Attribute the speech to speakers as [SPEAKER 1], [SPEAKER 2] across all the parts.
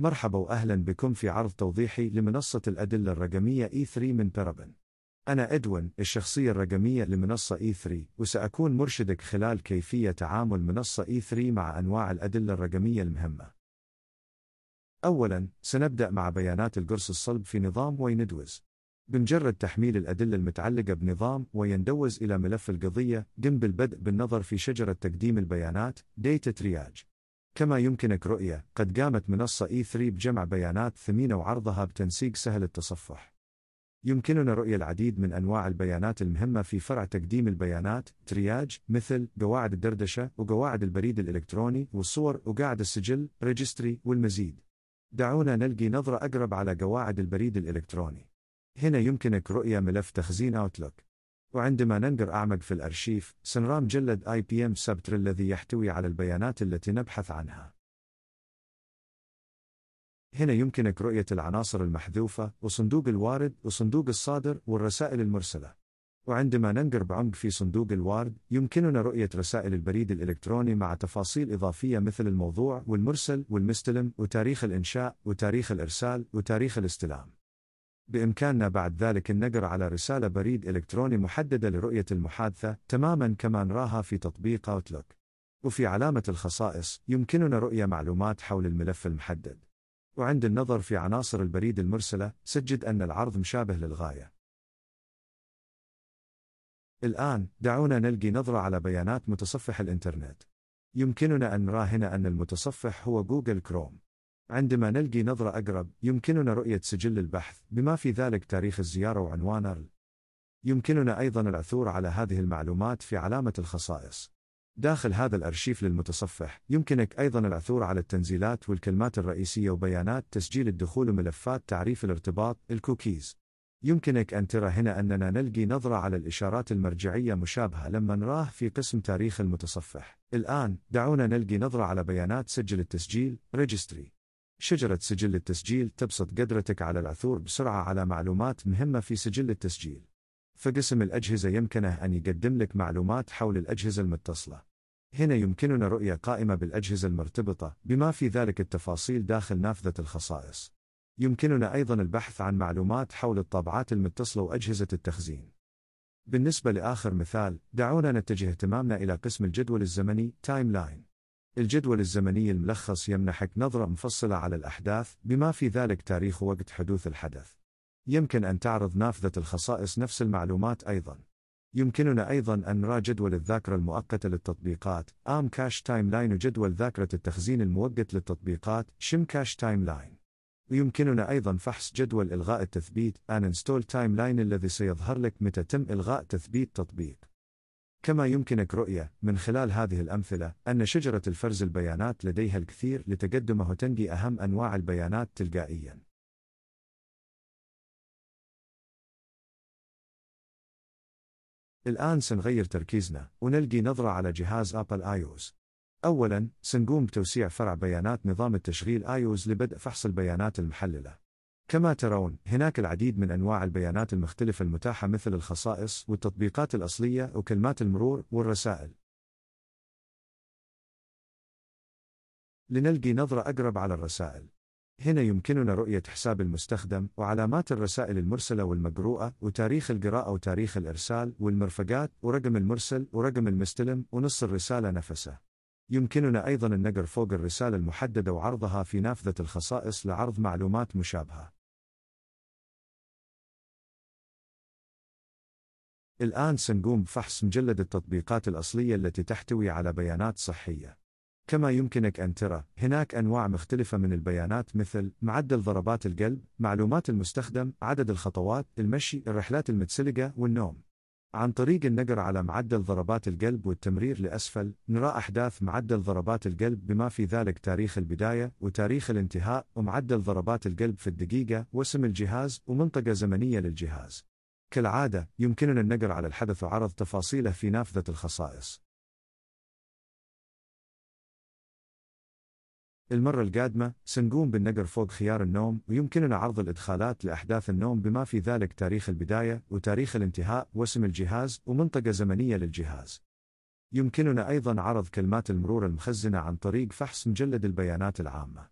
[SPEAKER 1] مرحبا وأهلا بكم في عرض توضيحي لمنصة الأدلة الرقمية E3 من بيرابن. أنا إدوين الشخصية الرقمية لمنصة E3 وسأكون مرشدك خلال كيفية تعامل منصة E3 مع أنواع الأدلة الرقمية المهمة. أولا سنبدأ مع بيانات القرص الصلب في نظام ويندوز. بمجرد تحميل الأدلة المتعلقة بنظام ويندوز إلى ملف القضية قم بالبدء بالنظر في شجرة تقديم البيانات Data Triage كما يمكنك رؤية قد قامت منصة E3 بجمع بيانات ثمينة وعرضها بتنسيق سهل التصفح يمكننا رؤية العديد من أنواع البيانات المهمة في فرع تقديم البيانات ترياج مثل قواعد الدردشة وقواعد البريد الإلكتروني والصور وقاعد السجل ريجستري والمزيد دعونا نلقي نظرة أقرب على قواعد البريد الإلكتروني هنا يمكنك رؤية ملف تخزين أوتلوك وعندما ننقر أعمق في الأرشيف سنرى مجلد اي بي ام سبتر الذي يحتوي على البيانات التي نبحث عنها هنا يمكنك رؤية العناصر المحذوفة وصندوق الوارد وصندوق الصادر والرسائل المرسلة وعندما ننقر بعمق في صندوق الوارد يمكننا رؤية رسائل البريد الإلكتروني مع تفاصيل إضافية مثل الموضوع والمرسل والمستلم وتاريخ الإنشاء وتاريخ الإرسال وتاريخ الاستلام بإمكاننا بعد ذلك النقر على رسالة بريد إلكتروني محددة لرؤية المحادثة تماما كما نراها في تطبيق أوتلوك. وفي علامة الخصائص يمكننا رؤية معلومات حول الملف المحدد. وعند النظر في عناصر البريد المرسلة سجد أن العرض مشابه للغاية. الآن دعونا نلقي نظرة على بيانات متصفح الإنترنت. يمكننا أن نرى هنا أن المتصفح هو جوجل كروم. عندما نلقي نظرة أقرب، يمكننا رؤية سجل البحث، بما في ذلك تاريخ الزيارة وعنوان أرل. يمكننا أيضًا العثور على هذه المعلومات في علامة الخصائص. داخل هذا الأرشيف للمتصفح، يمكنك أيضًا العثور على التنزيلات والكلمات الرئيسية وبيانات تسجيل الدخول وملفات تعريف الارتباط، الكوكيز. يمكنك أن ترى هنا أننا نلقي نظرة على الإشارات المرجعية مشابهة لما نراه في قسم تاريخ المتصفح. الآن، دعونا نلقي نظرة على بيانات سجل التسجيل، ريجستري. شجرة سجل التسجيل تبسط قدرتك على العثور بسرعة على معلومات مهمة في سجل التسجيل. فقسم الأجهزة يمكنه أن يقدم لك معلومات حول الأجهزة المتصلة. هنا يمكننا رؤية قائمة بالأجهزة المرتبطة، بما في ذلك التفاصيل داخل نافذة الخصائص. يمكننا أيضًا البحث عن معلومات حول الطابعات المتصلة وأجهزة التخزين. بالنسبة لآخر مثال، دعونا نتجه اهتمامنا إلى قسم الجدول الزمني تايم لاين. الجدول الزمني الملخص يمنحك نظرة مفصلة على الأحداث بما في ذلك تاريخ وقت حدوث الحدث. يمكن أن تعرض نافذة الخصائص نفس المعلومات أيضا. يمكننا أيضا أن نرى جدول الذاكرة المؤقتة للتطبيقات آم كاش تايم لاين وجدول ذاكرة التخزين المؤقت للتطبيقات شم كاش تايم لاين. ويمكننا أيضا فحص جدول إلغاء التثبيت أن انستول تايم لاين الذي سيظهر لك متى تم إلغاء تثبيت تطبيق. كما يمكنك رؤية من خلال هذه الأمثلة أن شجرة الفرز البيانات لديها الكثير لتقدمه تنقي أهم أنواع البيانات تلقائيًا. الآن سنغير تركيزنا ونلقي نظرة على جهاز أبل آيوز. أولاً، سنقوم بتوسيع فرع بيانات نظام التشغيل آيوز لبدء فحص البيانات المحللة. كما ترون هناك العديد من أنواع البيانات المختلفة المتاحة مثل الخصائص والتطبيقات الأصلية وكلمات المرور والرسائل لنلقي نظرة أقرب على الرسائل هنا يمكننا رؤية حساب المستخدم وعلامات الرسائل المرسلة والمقروءة وتاريخ القراءة وتاريخ الإرسال والمرفقات ورقم المرسل ورقم المستلم ونص الرسالة نفسه. يمكننا أيضا النقر فوق الرسالة المحددة وعرضها في نافذة الخصائص لعرض معلومات مشابهة. الآن سنقوم بفحص مجلد التطبيقات الأصلية التي تحتوي على بيانات صحية. كما يمكنك أن ترى، هناك أنواع مختلفة من البيانات مثل معدل ضربات القلب، معلومات المستخدم، عدد الخطوات، المشي، الرحلات المتسلقة والنوم. عن طريق النقر على معدل ضربات القلب والتمرير لأسفل، نرى أحداث معدل ضربات القلب بما في ذلك تاريخ البداية وتاريخ الانتهاء ومعدل ضربات القلب في الدقيقة واسم الجهاز ومنطقة زمنية للجهاز. كالعادة، يمكننا النقر على الحدث وعرض تفاصيله في نافذة
[SPEAKER 2] الخصائص.
[SPEAKER 1] المرة القادمة سنقوم بالنقر فوق خيار النوم ويمكننا عرض الإدخالات لأحداث النوم بما في ذلك تاريخ البداية وتاريخ الانتهاء واسم الجهاز ومنطقة زمنية للجهاز. يمكننا أيضا عرض كلمات المرور المخزنة عن طريق فحص مجلد البيانات العامة.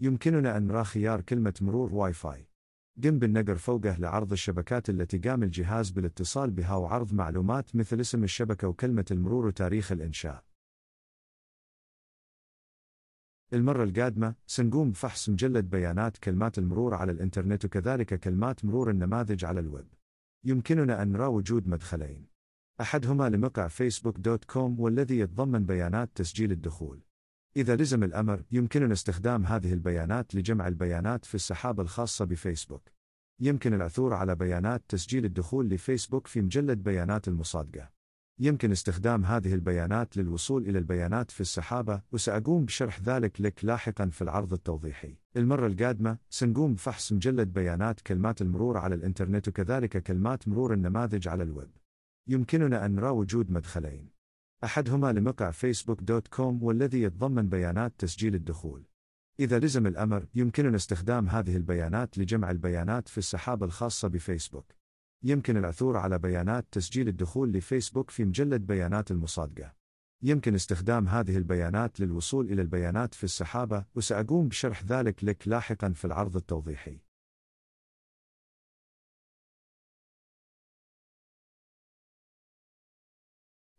[SPEAKER 1] يمكننا أن نرى خيار كلمة مرور واي فاي. جنب النقر فوقه لعرض الشبكات التي قام الجهاز بالاتصال بها وعرض معلومات مثل اسم الشبكة وكلمة المرور وتاريخ الإنشاء المرة القادمة سنقوم بفحص مجلد بيانات كلمات المرور على الإنترنت وكذلك كلمات مرور النماذج على الويب يمكننا أن نرى وجود مدخلين أحدهما لموقع فيسبوك دوت كوم والذي يتضمن بيانات تسجيل الدخول إذا لزم الأمر يمكننا استخدام هذه البيانات لجمع البيانات في السحابة الخاصة بفيسبوك. يمكن العثور على بيانات تسجيل الدخول لفيسبوك في مجلد بيانات المصادقة. يمكن استخدام هذه البيانات للوصول إلى البيانات في السحابة وسأقوم بشرح ذلك لك لاحقا في العرض التوضيحي. المرة القادمة سنقوم بفحص مجلد بيانات كلمات المرور على الإنترنت وكذلك كلمات مرور النماذج على الويب. يمكننا أن نرى وجود مدخلين. أحدهما لموقع فيسبوك دوت كوم والذي يتضمن بيانات تسجيل الدخول. إذا لزم الأمر، يمكننا استخدام هذه البيانات لجمع البيانات في السحابة الخاصة بفيسبوك. يمكن العثور على بيانات تسجيل الدخول لفيسبوك في مجلد بيانات المصادقة. يمكن استخدام هذه البيانات للوصول إلى البيانات في السحابة، وسأقوم بشرح ذلك لك لاحقًا في العرض التوضيحي.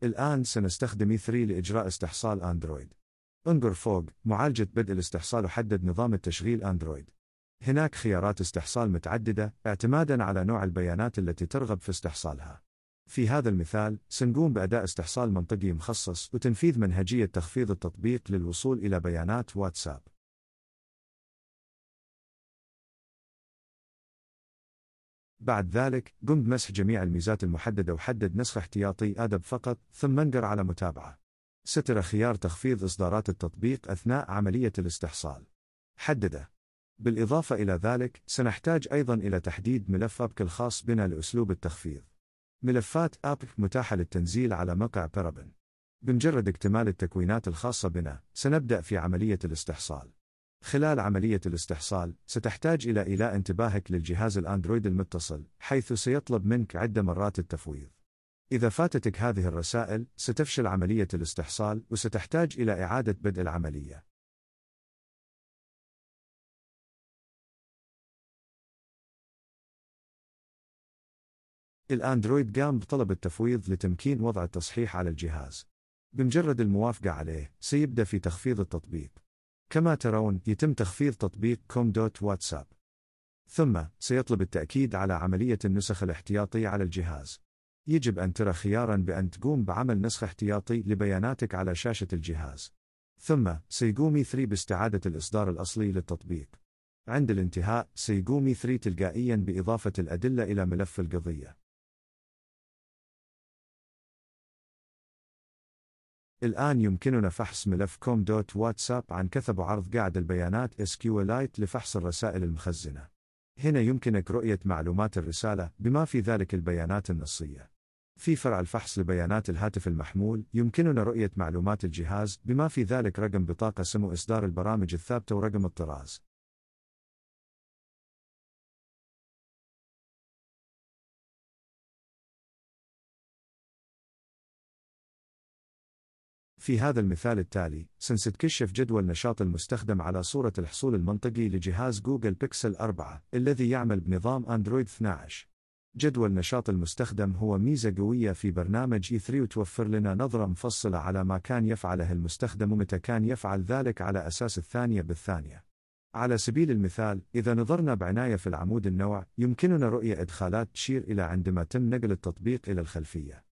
[SPEAKER 1] الآن سنستخدم E3 لإجراء استحصال أندرويد. انظر فوق معالجة بدء الاستحصال وحدد نظام التشغيل أندرويد. هناك خيارات استحصال متعددة اعتمادا على نوع البيانات التي ترغب في استحصالها. في هذا المثال سنقوم بأداء استحصال منطقي مخصص وتنفيذ منهجية تخفيض التطبيق للوصول إلى بيانات واتساب. بعد ذلك قم بمسح جميع الميزات المحددة وحدد نسخ احتياطي أدب فقط ثم انقر على متابعة ستر خيار تخفيض إصدارات التطبيق أثناء عملية الاستحصال حدده بالإضافة إلى ذلك سنحتاج أيضا إلى تحديد ملف أبك الخاص بنا لأسلوب التخفيض ملفات أبك متاحة للتنزيل على موقع بيرابن بمجرد اكتمال التكوينات الخاصة بنا سنبدأ في عملية الاستحصال خلال عملية الاستحصال، ستحتاج إلى إيلاء انتباهك للجهاز الأندرويد المتصل، حيث سيطلب منك عدة مرات التفويض. إذا فاتتك هذه الرسائل، ستفشل عملية الاستحصال وستحتاج إلى إعادة بدء العملية. الأندرويد قام بطلب التفويض لتمكين وضع التصحيح على الجهاز. بمجرد الموافقة عليه، سيبدأ في تخفيض التطبيق. كما ترون يتم تخفيض تطبيق كوم دوت واتساب ثم سيطلب التأكيد على عملية النسخ الاحتياطي على الجهاز يجب أن ترى خيارا بأن تقوم بعمل نسخ احتياطي لبياناتك على شاشة الجهاز ثم سيقوم E3 باستعادة الإصدار الأصلي للتطبيق عند الانتهاء سيقوم E3 تلقائيا بإضافة الأدلة إلى ملف القضية الآن يمكننا فحص ملف كوم دوت واتساب عن كثب عرض قاعد البيانات SQLite لفحص الرسائل المخزنة. هنا يمكنك رؤية معلومات الرسالة بما في ذلك البيانات النصية. في فرع الفحص لبيانات الهاتف المحمول يمكننا رؤية معلومات الجهاز بما في ذلك رقم بطاقة سمو إصدار البرامج الثابتة ورقم الطراز. في هذا المثال التالي سنستكشف جدول نشاط المستخدم على صورة الحصول المنطقي لجهاز جوجل بيكسل 4 الذي يعمل بنظام أندرويد 12 جدول نشاط المستخدم هو ميزة قوية في برنامج E3 وتوفر لنا نظرة مفصلة على ما كان يفعله المستخدم ومتى كان يفعل ذلك على أساس الثانية بالثانية. على سبيل المثال، إذا نظرنا بعناية في العمود النوع، يمكننا رؤية إدخالات تشير إلى عندما تم نقل التطبيق إلى الخلفية.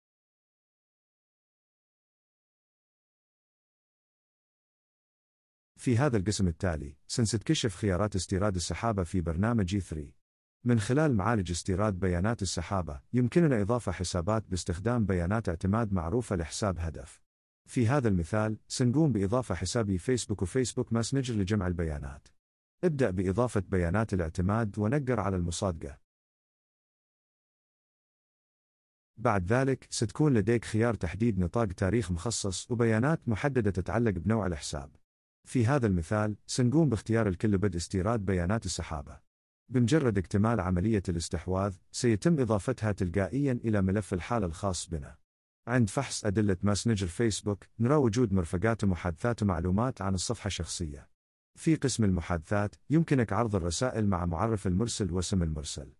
[SPEAKER 1] في هذا القسم التالي سنستكشف خيارات استيراد السحابة في برنامج 3 e من خلال معالج استيراد بيانات السحابة يمكننا إضافة حسابات باستخدام بيانات اعتماد معروفة لحساب هدف في هذا المثال سنقوم بإضافة حسابي e فيسبوك وفيسبوك ماسنجر لجمع البيانات ابدأ بإضافة بيانات الاعتماد ونقر على المصادقة بعد ذلك ستكون لديك خيار تحديد نطاق تاريخ مخصص وبيانات محددة تتعلق بنوع الحساب في هذا المثال سنقوم باختيار الكل بدء استيراد بيانات السحابة بمجرد اكتمال عملية الاستحواذ سيتم إضافتها تلقائيا إلى ملف الحالة الخاص بنا عند فحص أدلة ماسنجر فيسبوك نرى وجود مرفقات ومحادثات ومعلومات عن الصفحة الشخصية في قسم المحادثات يمكنك عرض الرسائل مع معرف المرسل واسم المرسل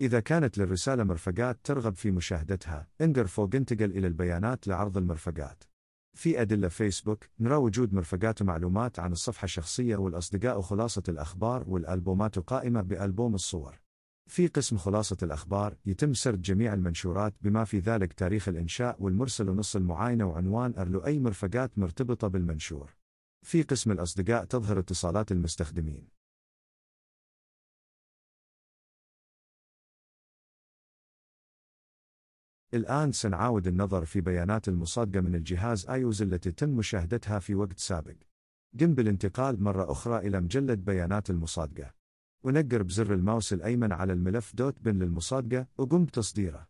[SPEAKER 1] إذا كانت للرسالة مرفقات ترغب في مشاهدتها، انقر فوق انتقل إلى البيانات لعرض المرفقات. في أدلة فيسبوك نرى وجود مرفقات ومعلومات عن الصفحة الشخصية والأصدقاء وخلاصة الأخبار والألبومات قائمة بألبوم الصور. في قسم خلاصة الأخبار يتم سرد جميع المنشورات بما في ذلك تاريخ الإنشاء والمرسل ونص المعاينة وعنوان أرلو أي مرفقات مرتبطة بالمنشور. في قسم الأصدقاء تظهر اتصالات المستخدمين. الآن سنعاود النظر في بيانات المصادقة من الجهاز آيوز التي تم مشاهدتها في وقت سابق. قم بالانتقال مرة أخرى إلى مجلد بيانات المصادقة. ونقر بزر الماوس الأيمن على الملف دوت بن للمصادقة وقم بتصديره.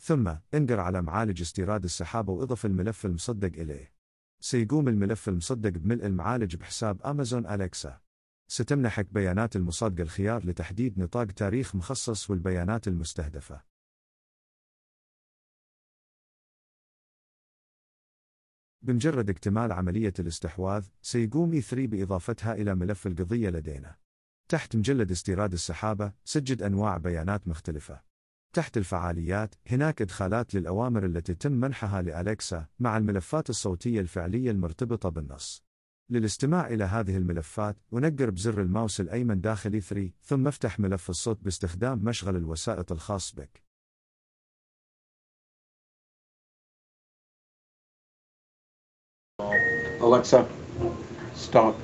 [SPEAKER 1] ثم انقر على معالج استيراد السحابة وإضف الملف المصدق إليه. سيقوم الملف المصدق بملء المعالج بحساب أمازون أليكسا. ستمنحك بيانات المصادقة الخيار لتحديد نطاق تاريخ مخصص والبيانات المستهدفة. بمجرد اكتمال عملية الاستحواذ سيقوم E3 بإضافتها إلى ملف القضية لدينا تحت مجلد استيراد السحابة سجد أنواع بيانات مختلفة تحت الفعاليات هناك إدخالات للأوامر التي تم منحها لأليكسا مع الملفات الصوتية الفعلية المرتبطة بالنص للاستماع إلى هذه الملفات أنقر بزر الماوس الأيمن داخل E3 ثم افتح ملف الصوت باستخدام مشغل الوسائط الخاص بك
[SPEAKER 2] Alexa, stop.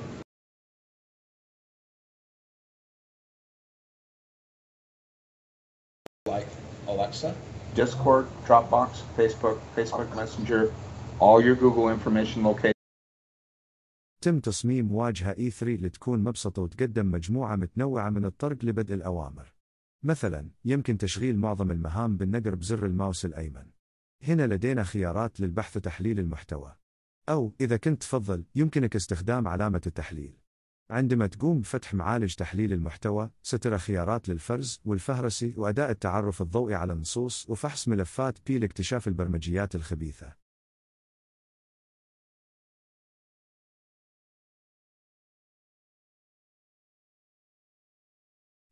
[SPEAKER 2] Like Alexa? Discord, Dropbox, Facebook, Facebook Messenger, all your Google information location.
[SPEAKER 1] تم تصميم واجهة E3 لتكون مبسطة وتقدم مجموعة متنوعة من الطرق لبدء الأوامر. مثلا، يمكن تشغيل معظم المهام بالنقر بزر الماوس الأيمن. هنا لدينا خيارات للبحث وتحليل المحتوى. أو إذا كنت تفضل يمكنك استخدام علامة التحليل. عندما تقوم بفتح معالج تحليل المحتوى سترى خيارات للفرز والفهرسي وأداء التعرف الضوئي على النصوص وفحص ملفات بي لاكتشاف البرمجيات الخبيثة.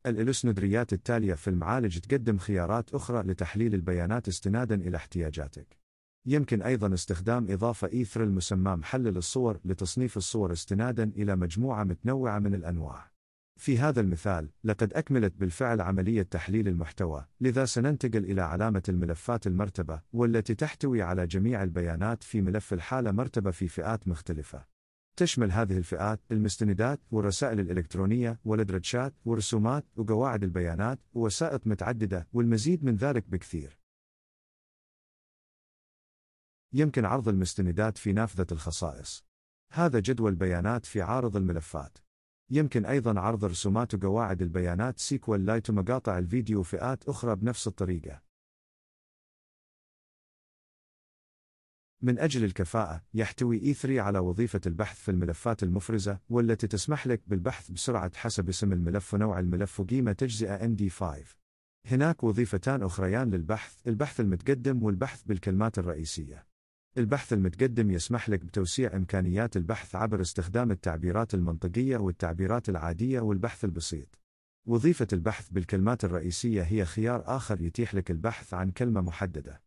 [SPEAKER 1] الإلسندريات التالية في المعالج تقدم خيارات أخرى لتحليل البيانات استنادا إلى احتياجاتك. يمكن أيضا استخدام إضافة إيثر المسمى محلل الصور لتصنيف الصور استنادا إلى مجموعة متنوعة من الأنواع. في هذا المثال، لقد أكملت بالفعل عملية تحليل المحتوى، لذا سننتقل إلى علامة الملفات المرتبة، والتي تحتوي على جميع البيانات في ملف الحالة مرتبة في فئات مختلفة. تشمل هذه الفئات المستندات والرسائل الإلكترونية والإدرجات والرسومات وقواعد البيانات ووسائط متعددة والمزيد من ذلك بكثير. يمكن عرض المستندات في نافذة الخصائص. هذا جدول بيانات في عارض الملفات. يمكن أيضا عرض رسومات وقواعد البيانات سيكوال لايت ومقاطع الفيديو فئات أخرى بنفس الطريقة. من أجل الكفاءة، يحتوي E3 على وظيفة البحث في الملفات المفرزة والتي تسمح لك بالبحث بسرعة حسب اسم الملف ونوع الملف وقيمة تجزئة MD5. هناك وظيفتان أخريان للبحث، البحث المتقدم والبحث بالكلمات الرئيسية. البحث المتقدم يسمح لك بتوسيع إمكانيات البحث عبر استخدام التعبيرات المنطقية والتعبيرات العادية والبحث البسيط. وظيفة البحث بالكلمات الرئيسية هي خيار آخر يتيح لك البحث عن كلمة محددة.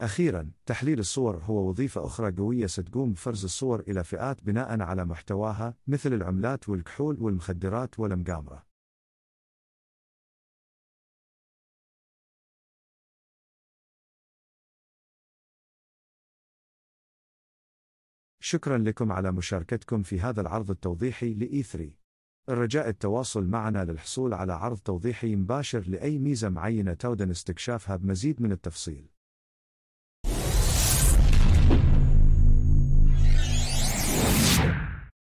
[SPEAKER 1] أخيراً، تحليل الصور هو وظيفة أخرى قوية ستقوم بفرز الصور إلى فئات بناءً على محتواها مثل العملات والكحول والمخدرات والمقامرة. شكرا لكم على مشاركتكم في هذا العرض التوضيحي لإي3 الرجاء التواصل معنا للحصول على عرض توضيحي مباشر لأي ميزة معينة تودن استكشافها بمزيد من التفصيل